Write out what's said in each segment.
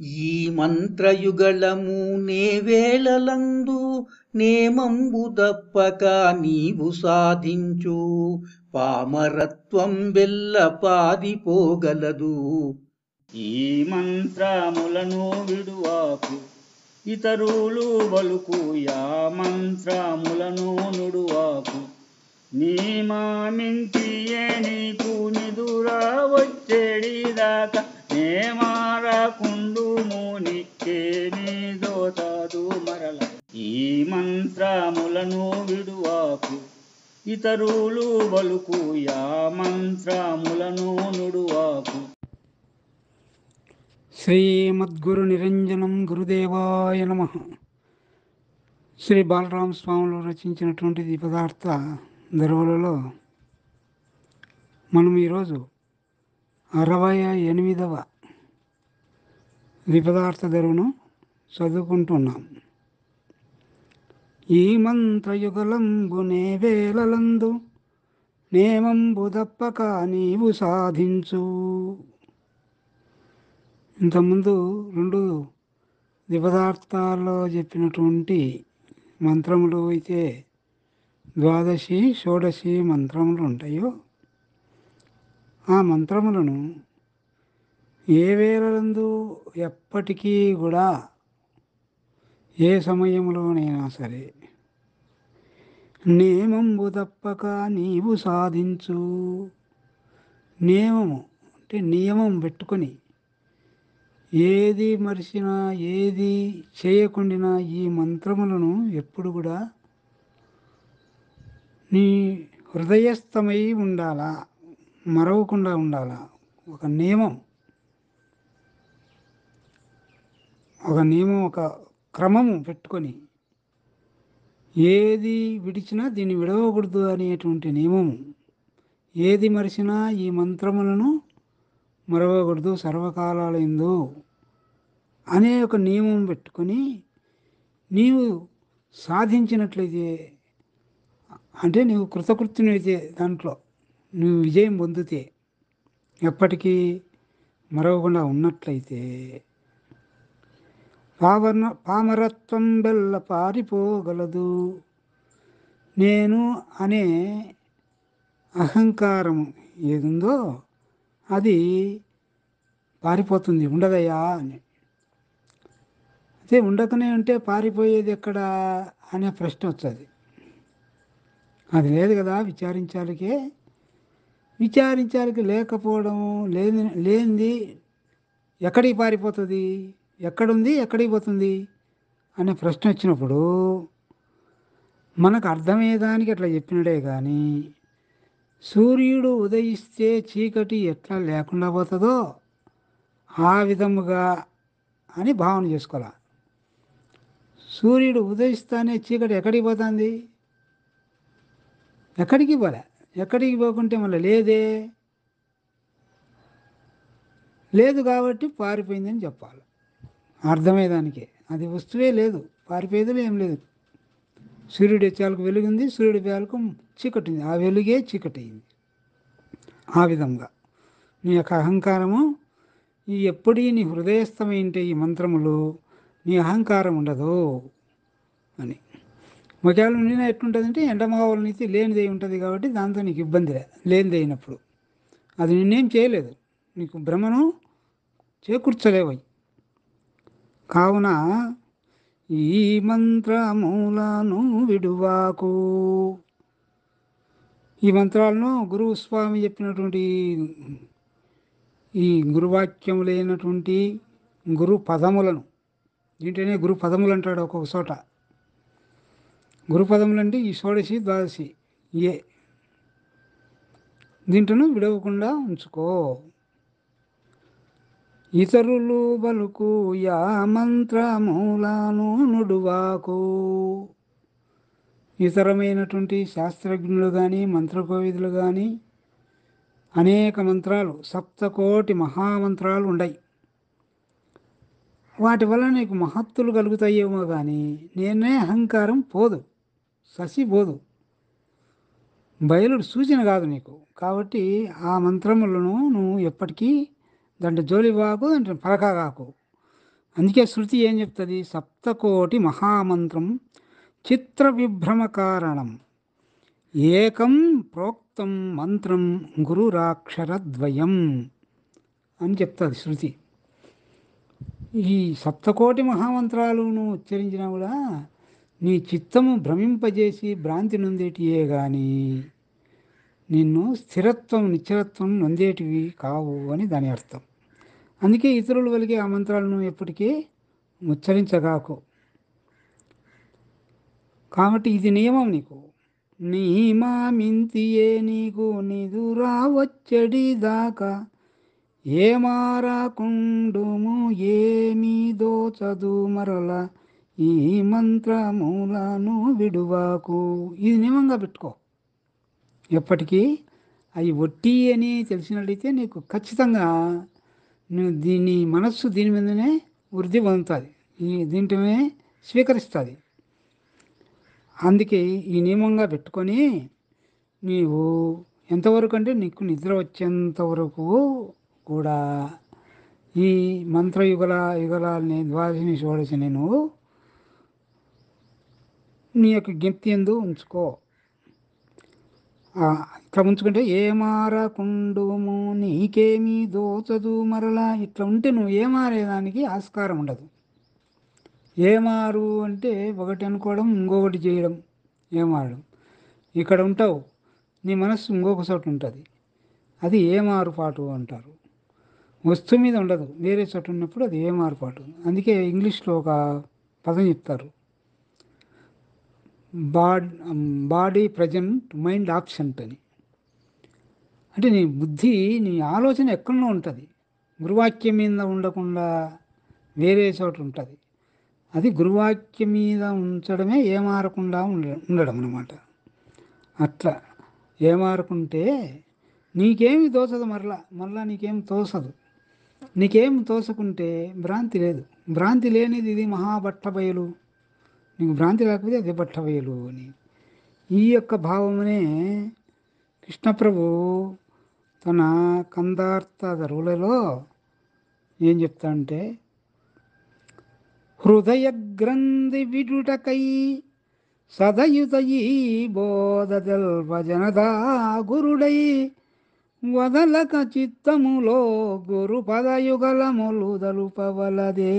ఈ మంత్రయుగళము నే వేళలందు నేమంబుదప్పక తప్పక నీవు సాధించు పామరత్వం వెల్ల పాదిపోగలదు ఈ మంత్రములను విడువాకు ఇతరులు బలుకు యా మంత్రములను నుడువాకు నీ మామించి నీకు నిదురా వచ్చేడిదాకా మారకుండు మునిక్కేమి దోతాదు మరల ఈ మంత్రములను విడువాకు ఇతరులు బలుకు యా మంత్రములను నుడువాకు శ్రీమద్గురు నిరంజనం గురుదేవాయ నమ శ్రీ బాలరామ స్వాములు రచించినటువంటి ఈ పదార్థ దరువులలో మనం ఈరోజు అరవై ఎనిమిదవ ద్విపదార్థ గరువును చదువుకుంటున్నాం ఈ మంత్రయుగలంబునే వేలలందు నేమంబు తప్పక నీవు సాధించు ఇంతకుముందు రెండు ద్విపదార్థాల్లో చెప్పినటువంటి మంత్రములు అయితే ద్వాదశి షోడశి మంత్రములు ఉంటాయో ఆ మంత్రములను ఏ వేళలందు ఎప్పటికీ కూడా ఏ సమయంలోనైనా సరే నియమంబు తప్పక నీవు సాధించు నియమము అంటే నియమం పెట్టుకొని ఏది మరిచినా ఏది చేయకుండా ఈ మంత్రములను ఎప్పుడు కూడా నీ హృదయస్థమై ఉండాలా మరవకుండా ఉండాలా ఒక నియమం ఒక నియమం ఒక క్రమము పెట్టుకొని ఏది విడిచినా దీన్ని విడవకూడదు అనేటువంటి నియమము ఏది మరిచినా ఈ మంత్రములను మరవకూడదు సర్వకాలాలందు అనే ఒక నియమం పెట్టుకొని నీవు సాధించినట్లయితే అంటే నీవు కృతకృత్యునైతే దాంట్లో నువ్వు విజయం పొందితే ఎప్పటికీ మరవకుండా ఉన్నట్లయితే పావన పామరత్వం బెల్ల పారిపోగలదు నేను అనే అహంకారము ఏదుందో అది పారిపోతుంది ఉండదయ్యా అని అదే ఉండకనే ఉంటే పారిపోయేది ఎక్కడ అనే ప్రశ్న వస్తుంది అది లేదు కదా విచారించాలికే విచారించాలికి లేకపోవడం లేని లేనిది ఎక్కడికి పారిపోతుంది ఎక్కడుంది ఎక్కడికి పోతుంది అనే ప్రశ్న వచ్చినప్పుడు మనకు అర్థమయ్యేదానికి అట్లా చెప్పినడే కానీ సూర్యుడు ఉదయిస్తే చీకటి ఎట్లా లేకుండా పోతుందో ఆ విధముగా అని భావన చేసుకోవాలి సూర్యుడు ఉదయిస్తానే చీకటి ఎక్కడికి పోతుంది ఎక్కడికి పోలే ఎక్కడికి పోకుంటే మళ్ళీ లేదే లేదు కాబట్టి పారిపోయిందని చెప్పాలి అర్థమే దానికి అది వస్తువే లేదు పారిపోయేదిలో ఏం లేదు సూర్యుడి చాలకు వెలుగుంది సూర్యుడి పేలకు చీకటింది ఆ వెలుగే చీకటయింది ఆ విధంగా నీ యొక్క అహంకారము ఈ ఎప్పుడీ నీ హృదయస్థమైంటే ఈ మంత్రములు నీ అహంకారం ఉండదు అని ఒకవేళ నిన్న ఎట్లుంటుందంటే ఎండమహావల నీతి లేనిదే ఉంటుంది కాబట్టి దాంతో నీకు ఇబ్బంది లేనిది అయినప్పుడు అది నిన్నేం చేయలేదు నీకు భ్రమను చేకూర్చలేవై కావున ఈ మంత్రములను విడువాకు ఈ మంత్రాలను గురువు స్వామి చెప్పినటువంటి ఈ గురువాక్యములైనటువంటి గురు పదములను ఏంటనే గురు పదములు అంటాడు ఒక్కొక్క చోట గురు పదములు అంటే ఈ షోడశి ద్వాదశి ఏ దీంట్లో విడవకుండా ఉంచుకో ఇతరులు బలుకు యా మూలాను నుడువాకు ఇతరమైనటువంటి శాస్త్రజ్ఞులు కానీ మంత్రకోవిధులు కానీ అనేక మంత్రాలు సప్తకోటి మహామంత్రాలు ఉన్నాయి వాటి వల్ల నీకు మహత్తులు కలుగుతాయేమో కానీ నేనే అహంకారం పోదు ససి పోదు బయలుడు సూచన కాదు నీకు కాబట్టి ఆ మంత్రములను నువ్వు ఎప్పటికీ దాంట్లో జోలి బాగు దాంట్లో పలక కాకు అందుకే శృతి ఏం చెప్తుంది సప్తకోటి మహామంత్రం చిత్ర విభ్రమ కారణం ఏకం ప్రోక్తం మంత్రం గురురాక్షరద్వయం అని చెప్తుంది శృతి ఈ సప్తకోటి మహామంత్రాలను ఉచ్చరించినా కూడా నీ చిత్తము భ్రమింపజేసి భ్రాంతి నొందేటియే కానీ నిన్ను స్థిరత్వం నిశ్చలత్వం నొందేటివి కావు అని దాని అర్థం అందుకే ఇతరులు వెలిగే ఆ మంత్రాలను ఎప్పటికీ ముచ్చరించగాకు కాబట్టి ఇది నియమం నీకు నీమామింతియే నీకు నిదురా వచ్చడి దాకా ఏమారాకుండుము ఏమీదో చదువు మరల ఈ మంత్రములను విడువాకు ఇది నియమంగా పెట్టుకో ఎప్పటికీ అవి ఒట్టి అని తెలిసినట్లయితే నీకు ఖచ్చితంగా నువ్వు దీని మనస్సు దీని మీదనే వృద్ధి పొందుతుంది ఈ దీంట్లోనే స్వీకరిస్తుంది అందుకే ఈ నియమంగా పెట్టుకొని నీవు ఎంతవరకు అంటే నీకు నిద్ర వచ్చేంత వరకు కూడా ఈ మంత్రయుగల యుగలాల్ని ద్వాదశిని షోడశిని నువ్వు నీ యొక్క జ్ఞప్తి ఎందు ఉంచుకో ఇట్లా ఉంచుకుంటే ఏమారకుండుము నీకేమీ దోచదు మరలా ఇట్లా ఉంటే నువ్వు ఏమారేదానికి ఆస్కారం ఉండదు ఏమారు అంటే ఒకటి అనుకోవడం ఇంకొకటి చేయడం ఏమారడం ఇక్కడ ఉంటావు నీ మనస్సు ఇంకొక చోట ఉంటుంది అది ఏమారుపాటు అంటారు వస్తువు మీద ఉండదు వేరే చోట ఉన్నప్పుడు అది ఏమారుపాటు అందుకే ఇంగ్లీష్లో ఒక పదం చెప్తారు bad body present mind absent అని అంటే నీ బుద్ధి నీ ఆలోచన ఎక్కడో ఉంటుంది గురువాక్యం మీద ఉండకుండా వేరే చోట ఉంటుంది అది గురువాక్యం మీద ఉంచడమే ఏమారకుండా ఉండ ఉండడం అనమాట అట్లా ఏమారకుంటే నీకేమి తోచదు మరలా మరలా నీకేం తోసదు నీకేం తోసుకుంటే భ్రాంతి లేదు భ్రాంతి లేనిది ఇది మహాభట్ట బయలు నీకు భ్రాంతి లేకపోతే అది పట్టవయలు అని ఈ యొక్క భావమునే కృష్ణప్రభు తన కందార్థ ధరువులలో ఏం చెప్తా అంటే హృదయ గ్రంథి విడుటకై సదయుతయీ బోధజల్వజనదా గురుడై వదలక చిత్తములో గురు పదయుగలములు దలుపవలదే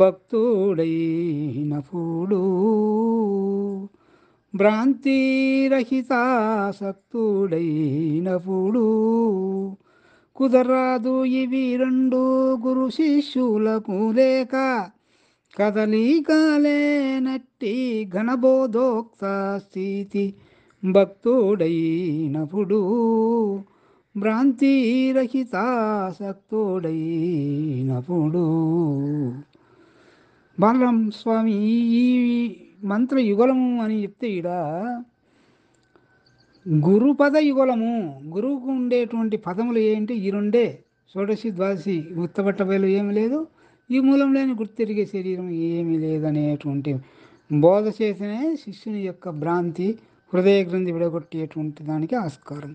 భక్తుడైనప్పుడు భ్రాంతిరహితాసక్తుడైనప్పుడు కుదరాదు ఇవి రెండు గురు శిష్యులకు లేక కదలికాలేనట్టి ఘనబోధోక్త స్థితి భక్తుడైనప్పుడు భ్రాంతిరహితాసక్తుడైనప్పుడు బాలరామ స్వామి ఈ మంత్ర యుగలము అని చెప్తే ఇడ గురుపద యుగలము గురువుకు ఉండేటువంటి పదములు ఏంటి ఈ రెండే షోడశి ద్వాదశి గుర్తపట్ట ఏమి ఏమీ లేదు ఈ మూలం లేని గుర్తిరిగే శరీరం ఏమీ లేదనేటువంటి బోధ చేసినే శిష్యుని యొక్క భ్రాంతి హృదయ గ్రంథి విడగొట్టేటువంటి దానికి ఆస్కారం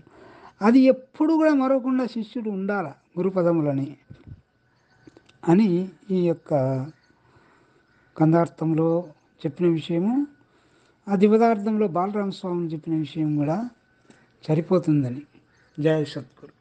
అది ఎప్పుడు కూడా మరొకుండా శిష్యుడు ఉండాల గురుపదములని అని ఈ యొక్క కందార్థంలో చెప్పిన విషయము ఆ దివదార్థంలో బాలరామస్వామి చెప్పిన విషయం కూడా సరిపోతుందని జయ సద్గురు